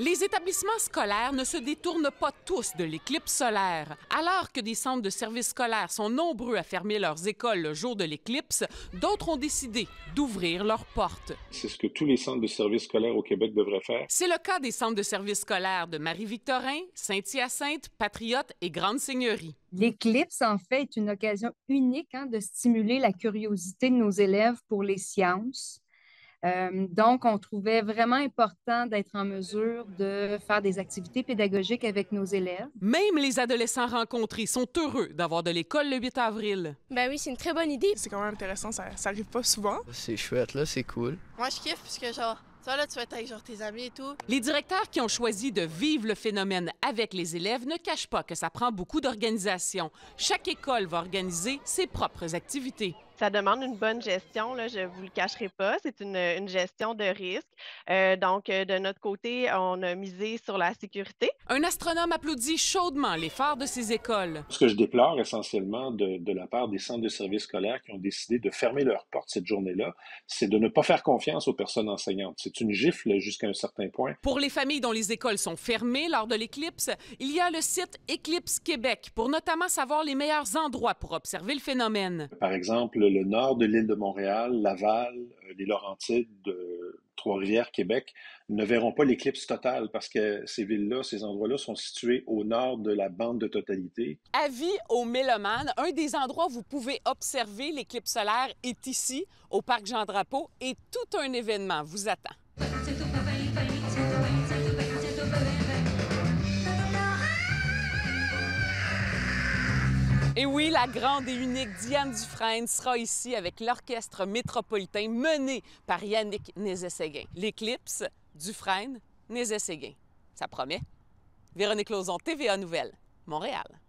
Les établissements scolaires ne se détournent pas tous de l'éclipse solaire. Alors que des centres de services scolaires sont nombreux à fermer leurs écoles le jour de l'éclipse, d'autres ont décidé d'ouvrir leurs portes. C'est ce que tous les centres de services scolaires au Québec devraient faire. C'est le cas des centres de services scolaires de Marie-Victorin, Saint-Hyacinthe, Patriote et Grande-Seigneurie. L'éclipse, en fait, est une occasion unique hein, de stimuler la curiosité de nos élèves pour les sciences euh, donc, on trouvait vraiment important d'être en mesure de faire des activités pédagogiques avec nos élèves. Même les adolescents rencontrés sont heureux d'avoir de l'école le 8 avril. Ben oui, c'est une très bonne idée. C'est quand même intéressant, ça, ça arrive pas souvent. Ah, c'est chouette, là, c'est cool. Moi, je kiffe, que genre, toi là, tu vas être avec genre, tes amis et tout. Les directeurs qui ont choisi de vivre le phénomène avec les élèves ne cachent pas que ça prend beaucoup d'organisation. Chaque école va organiser ses propres activités ça demande une bonne gestion, là, je ne vous le cacherai pas. C'est une, une, gestion de risque. Euh, donc, euh, de notre côté, on a misé sur la sécurité. Un astronome applaudit chaudement l'effort de ces écoles. Ce que je déplore essentiellement de, de la part des centres de services scolaires qui ont décidé de fermer leurs portes cette journée-là, c'est de ne pas faire confiance aux personnes enseignantes. C'est une gifle jusqu'à un certain point. Pour les familles dont les écoles sont fermées lors de l'éclipse, il y a le site Éclipse Québec pour notamment savoir les meilleurs endroits pour observer le phénomène. Par exemple, le nord de l'île de Montréal, Laval, euh, les Laurentides, euh, Trois-Rivières, Québec, ne verront pas l'éclipse totale parce que ces villes-là, ces endroits-là sont situés au nord de la bande de totalité. Avis aux mélomanes, un des endroits où vous pouvez observer l'éclipse solaire est ici, au parc Jean-Drapeau, et tout un événement vous attend. Et oui, la grande et unique Diane Dufresne sera ici avec l'orchestre métropolitain mené par Yannick Nézet-Séguin. L'éclipse, Dufresne, Nézet-Séguin. Ça promet. Véronique Lauzon, TVA Nouvelle, Montréal.